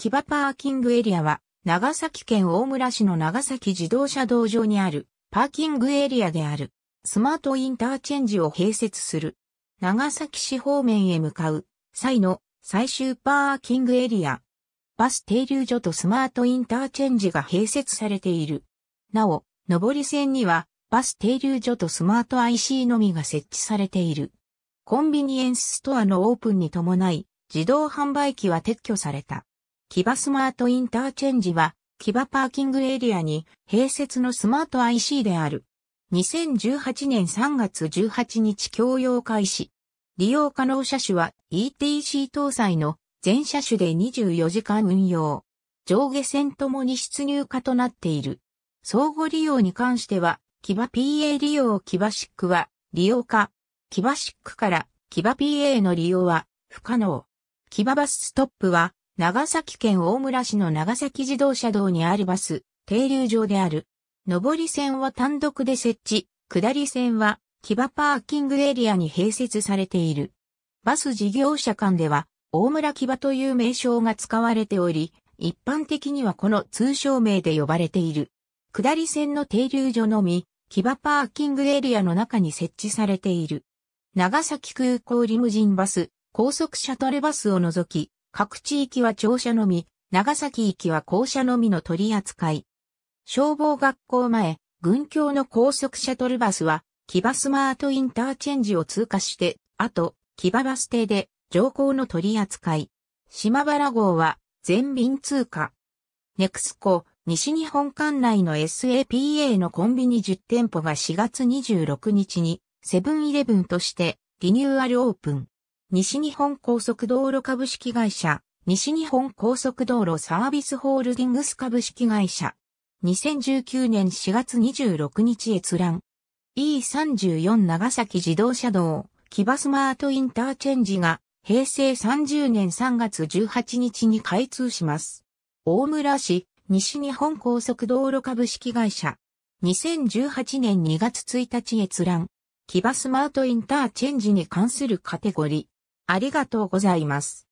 木場パーキングエリアは、長崎県大村市の長崎自動車道上にあるパーキングエリアである。スマートインターチェンジを併設する。長崎市方面へ向かう際の最終パーキングエリア。バス停留所とスマートインターチェンジが併設されている。なお、上り線にはバス停留所とスマート IC のみが設置されている。コンビニエンスストアのオープンに伴い、自動販売機は撤去された。キバスマートインターチェンジは、キバパーキングエリアに併設のスマート IC である。2018年3月18日供用開始。利用可能車種は ETC 搭載の全車種で24時間運用。上下線ともに出入化となっている。相互利用に関しては、キバ PA 利用キバシックは利用化。キバシックからキバ PA の利用は不可能。キババスストップは長崎県大村市の長崎自動車道にあるバス、停留場である。上り線は単独で設置、下り線は木場パーキングエリアに併設されている。バス事業者間では、大村木場という名称が使われており、一般的にはこの通称名で呼ばれている。下り線の停留所のみ、木場パーキングエリアの中に設置されている。長崎空港リムジンバス、高速シャトルバスを除き、各地域は庁舎のみ、長崎域は校舎のみの取り扱い。消防学校前、軍協の高速シャトルバスは、木場スマートインターチェンジを通過して、あと、木場バス停で、乗降の取り扱い。島原号は、全便通過。ネクスコ、西日本管内の SAPA のコンビニ10店舗が4月26日に、セブンイレブンとして、リニューアルオープン。西日本高速道路株式会社、西日本高速道路サービスホールディングス株式会社。2019年4月26日閲覧。E34 長崎自動車道、木場スマートインターチェンジが平成30年3月18日に開通します。大村市、西日本高速道路株式会社。2018年2月1日閲覧。木場スマートインターチェンジに関するカテゴリー。ありがとうございます。